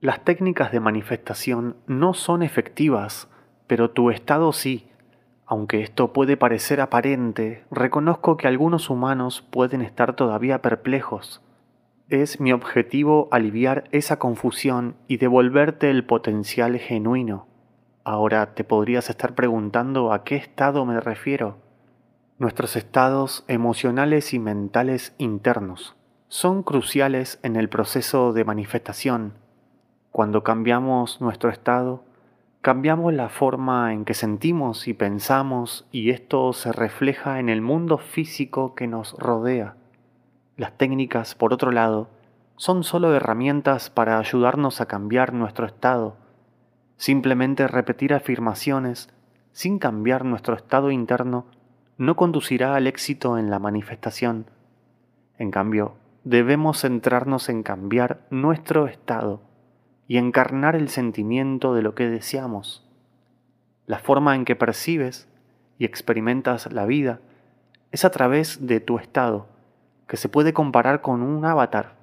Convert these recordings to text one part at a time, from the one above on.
Las técnicas de manifestación no son efectivas, pero tu estado sí. Aunque esto puede parecer aparente, reconozco que algunos humanos pueden estar todavía perplejos. Es mi objetivo aliviar esa confusión y devolverte el potencial genuino. Ahora te podrías estar preguntando a qué estado me refiero. Nuestros estados emocionales y mentales internos son cruciales en el proceso de manifestación cuando cambiamos nuestro estado, cambiamos la forma en que sentimos y pensamos y esto se refleja en el mundo físico que nos rodea. Las técnicas, por otro lado, son solo herramientas para ayudarnos a cambiar nuestro estado. Simplemente repetir afirmaciones sin cambiar nuestro estado interno no conducirá al éxito en la manifestación. En cambio, debemos centrarnos en cambiar nuestro estado y encarnar el sentimiento de lo que deseamos. La forma en que percibes y experimentas la vida es a través de tu estado, que se puede comparar con un avatar,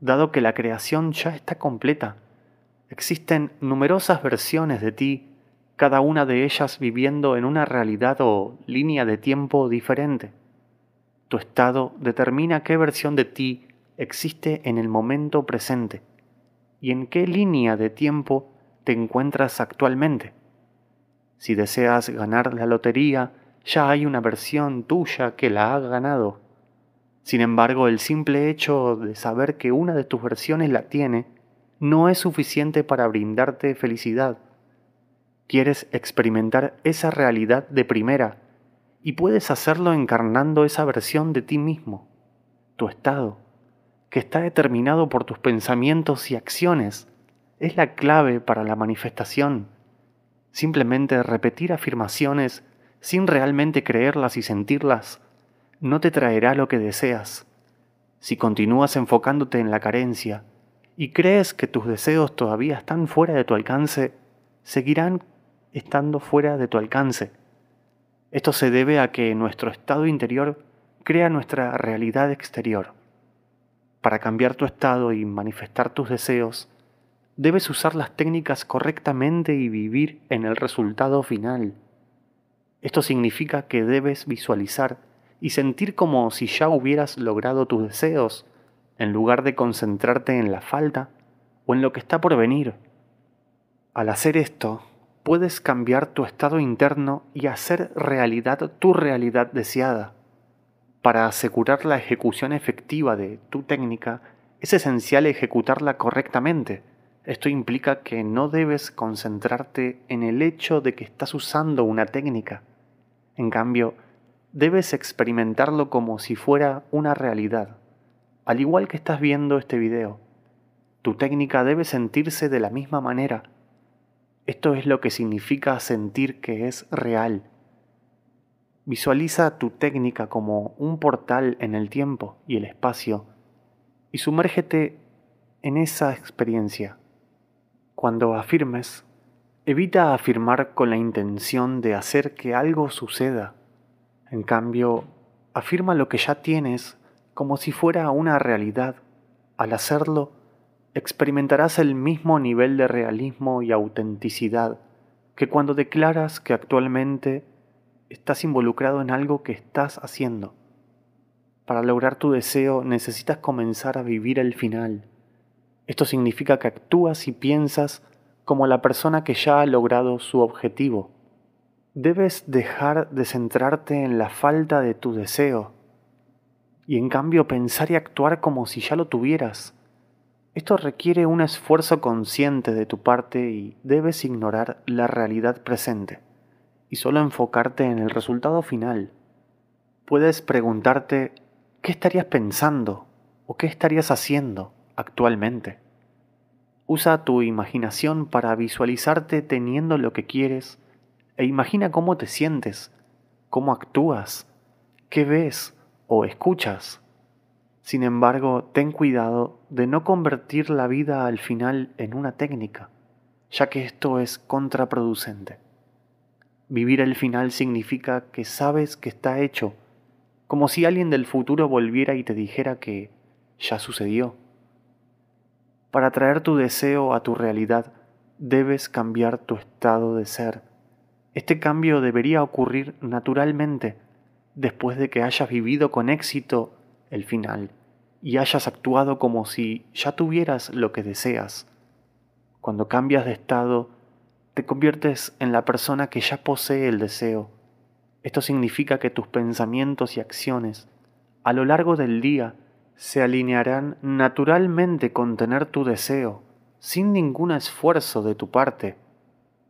dado que la creación ya está completa. Existen numerosas versiones de ti, cada una de ellas viviendo en una realidad o línea de tiempo diferente. Tu estado determina qué versión de ti existe en el momento presente y en qué línea de tiempo te encuentras actualmente. Si deseas ganar la lotería, ya hay una versión tuya que la ha ganado. Sin embargo, el simple hecho de saber que una de tus versiones la tiene no es suficiente para brindarte felicidad. Quieres experimentar esa realidad de primera y puedes hacerlo encarnando esa versión de ti mismo, tu estado, que está determinado por tus pensamientos y acciones, es la clave para la manifestación. Simplemente repetir afirmaciones sin realmente creerlas y sentirlas no te traerá lo que deseas. Si continúas enfocándote en la carencia y crees que tus deseos todavía están fuera de tu alcance, seguirán estando fuera de tu alcance. Esto se debe a que nuestro estado interior crea nuestra realidad exterior. Para cambiar tu estado y manifestar tus deseos, debes usar las técnicas correctamente y vivir en el resultado final. Esto significa que debes visualizar y sentir como si ya hubieras logrado tus deseos, en lugar de concentrarte en la falta o en lo que está por venir. Al hacer esto, puedes cambiar tu estado interno y hacer realidad tu realidad deseada. Para asegurar la ejecución efectiva de tu técnica, es esencial ejecutarla correctamente. Esto implica que no debes concentrarte en el hecho de que estás usando una técnica. En cambio, debes experimentarlo como si fuera una realidad. Al igual que estás viendo este video, tu técnica debe sentirse de la misma manera. Esto es lo que significa sentir que es real. Visualiza tu técnica como un portal en el tiempo y el espacio y sumérgete en esa experiencia. Cuando afirmes, evita afirmar con la intención de hacer que algo suceda. En cambio, afirma lo que ya tienes como si fuera una realidad. Al hacerlo, experimentarás el mismo nivel de realismo y autenticidad que cuando declaras que actualmente estás involucrado en algo que estás haciendo. Para lograr tu deseo necesitas comenzar a vivir el final. Esto significa que actúas y piensas como la persona que ya ha logrado su objetivo. Debes dejar de centrarte en la falta de tu deseo y en cambio pensar y actuar como si ya lo tuvieras. Esto requiere un esfuerzo consciente de tu parte y debes ignorar la realidad presente y solo enfocarte en el resultado final, puedes preguntarte qué estarías pensando o qué estarías haciendo actualmente. Usa tu imaginación para visualizarte teniendo lo que quieres e imagina cómo te sientes, cómo actúas, qué ves o escuchas. Sin embargo, ten cuidado de no convertir la vida al final en una técnica, ya que esto es contraproducente. Vivir el final significa que sabes que está hecho, como si alguien del futuro volviera y te dijera que ya sucedió. Para traer tu deseo a tu realidad, debes cambiar tu estado de ser. Este cambio debería ocurrir naturalmente, después de que hayas vivido con éxito el final y hayas actuado como si ya tuvieras lo que deseas. Cuando cambias de estado, te conviertes en la persona que ya posee el deseo. Esto significa que tus pensamientos y acciones a lo largo del día se alinearán naturalmente con tener tu deseo, sin ningún esfuerzo de tu parte.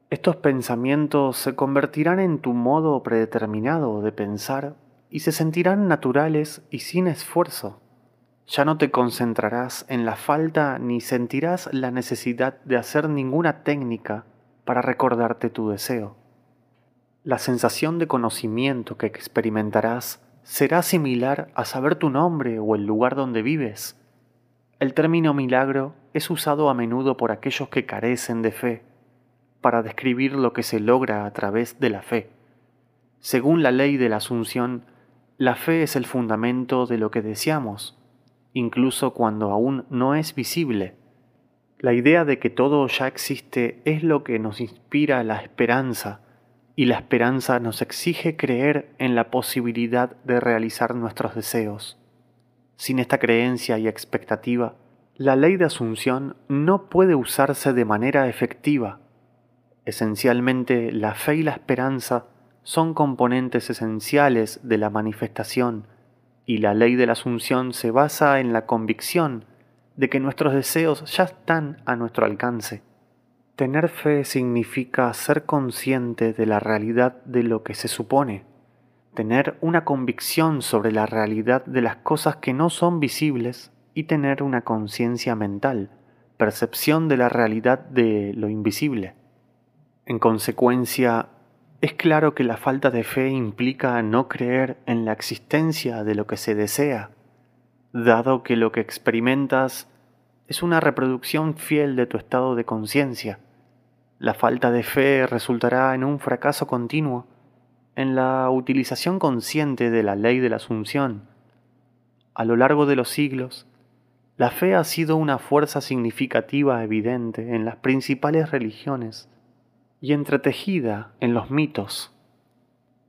Estos pensamientos se convertirán en tu modo predeterminado de pensar y se sentirán naturales y sin esfuerzo. Ya no te concentrarás en la falta ni sentirás la necesidad de hacer ninguna técnica para recordarte tu deseo. La sensación de conocimiento que experimentarás será similar a saber tu nombre o el lugar donde vives. El término milagro es usado a menudo por aquellos que carecen de fe, para describir lo que se logra a través de la fe. Según la ley de la Asunción, la fe es el fundamento de lo que deseamos, incluso cuando aún no es visible. La idea de que todo ya existe es lo que nos inspira la esperanza, y la esperanza nos exige creer en la posibilidad de realizar nuestros deseos. Sin esta creencia y expectativa, la ley de asunción no puede usarse de manera efectiva. Esencialmente, la fe y la esperanza son componentes esenciales de la manifestación, y la ley de la asunción se basa en la convicción de que nuestros deseos ya están a nuestro alcance. Tener fe significa ser consciente de la realidad de lo que se supone, tener una convicción sobre la realidad de las cosas que no son visibles y tener una conciencia mental, percepción de la realidad de lo invisible. En consecuencia, es claro que la falta de fe implica no creer en la existencia de lo que se desea, dado que lo que experimentas es una reproducción fiel de tu estado de conciencia. La falta de fe resultará en un fracaso continuo, en la utilización consciente de la ley de la asunción. A lo largo de los siglos, la fe ha sido una fuerza significativa evidente en las principales religiones y entretejida en los mitos.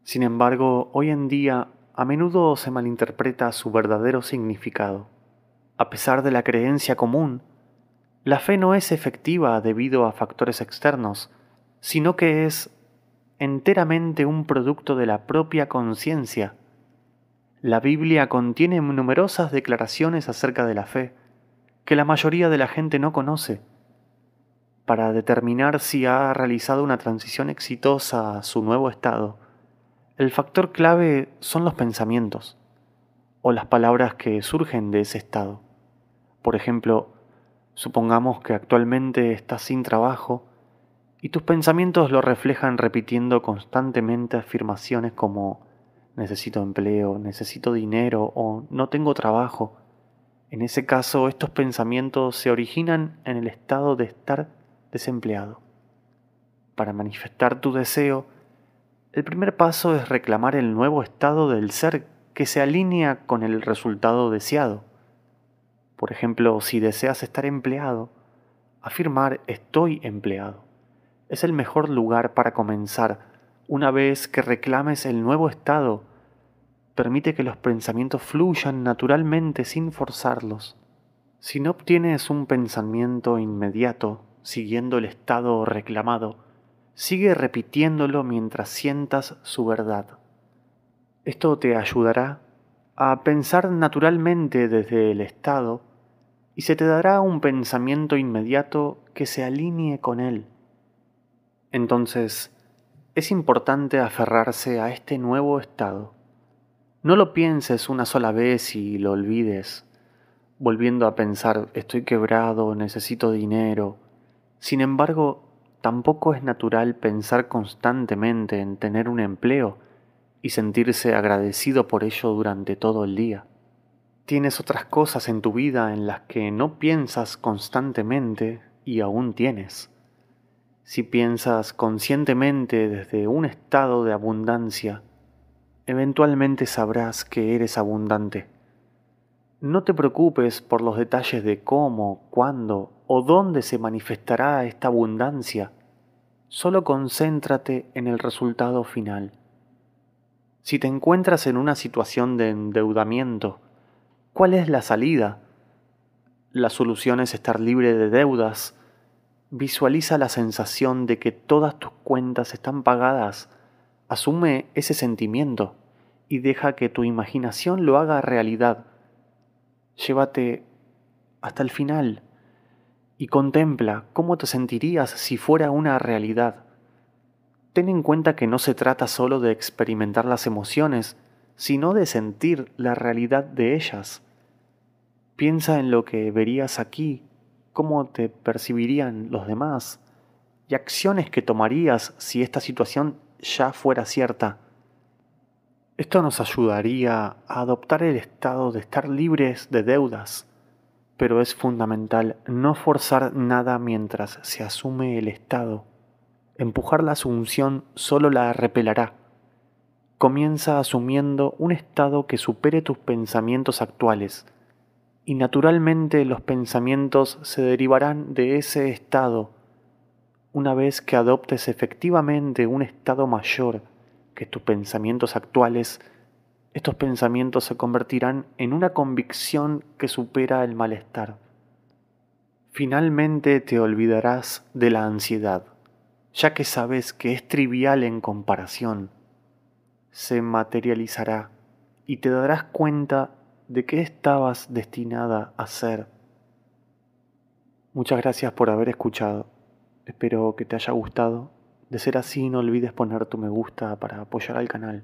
Sin embargo, hoy en día a menudo se malinterpreta su verdadero significado. A pesar de la creencia común, la fe no es efectiva debido a factores externos, sino que es enteramente un producto de la propia conciencia. La Biblia contiene numerosas declaraciones acerca de la fe, que la mayoría de la gente no conoce. Para determinar si ha realizado una transición exitosa a su nuevo estado, el factor clave son los pensamientos o las palabras que surgen de ese estado. Por ejemplo, supongamos que actualmente estás sin trabajo y tus pensamientos lo reflejan repitiendo constantemente afirmaciones como necesito empleo, necesito dinero o no tengo trabajo. En ese caso, estos pensamientos se originan en el estado de estar desempleado. Para manifestar tu deseo, el primer paso es reclamar el nuevo estado del ser que se alinea con el resultado deseado. Por ejemplo, si deseas estar empleado, afirmar estoy empleado es el mejor lugar para comenzar. Una vez que reclames el nuevo estado, permite que los pensamientos fluyan naturalmente sin forzarlos. Si no obtienes un pensamiento inmediato, siguiendo el estado reclamado, Sigue repitiéndolo mientras sientas su verdad. Esto te ayudará a pensar naturalmente desde el estado y se te dará un pensamiento inmediato que se alinee con él. Entonces, es importante aferrarse a este nuevo estado. No lo pienses una sola vez y lo olvides, volviendo a pensar estoy quebrado, necesito dinero. Sin embargo, tampoco es natural pensar constantemente en tener un empleo y sentirse agradecido por ello durante todo el día. Tienes otras cosas en tu vida en las que no piensas constantemente y aún tienes. Si piensas conscientemente desde un estado de abundancia, eventualmente sabrás que eres abundante. No te preocupes por los detalles de cómo, cuándo o dónde se manifestará esta abundancia, solo concéntrate en el resultado final. Si te encuentras en una situación de endeudamiento, ¿cuál es la salida? La solución es estar libre de deudas. Visualiza la sensación de que todas tus cuentas están pagadas. Asume ese sentimiento y deja que tu imaginación lo haga realidad. Llévate hasta el final y contempla cómo te sentirías si fuera una realidad. Ten en cuenta que no se trata solo de experimentar las emociones, sino de sentir la realidad de ellas. Piensa en lo que verías aquí, cómo te percibirían los demás, y acciones que tomarías si esta situación ya fuera cierta. Esto nos ayudaría a adoptar el estado de estar libres de deudas pero es fundamental no forzar nada mientras se asume el Estado. Empujar la asunción solo la repelará. Comienza asumiendo un Estado que supere tus pensamientos actuales, y naturalmente los pensamientos se derivarán de ese Estado una vez que adoptes efectivamente un Estado mayor que tus pensamientos actuales estos pensamientos se convertirán en una convicción que supera el malestar. Finalmente te olvidarás de la ansiedad, ya que sabes que es trivial en comparación. Se materializará y te darás cuenta de qué estabas destinada a ser. Muchas gracias por haber escuchado. Espero que te haya gustado. De ser así, no olvides poner tu me gusta para apoyar al canal.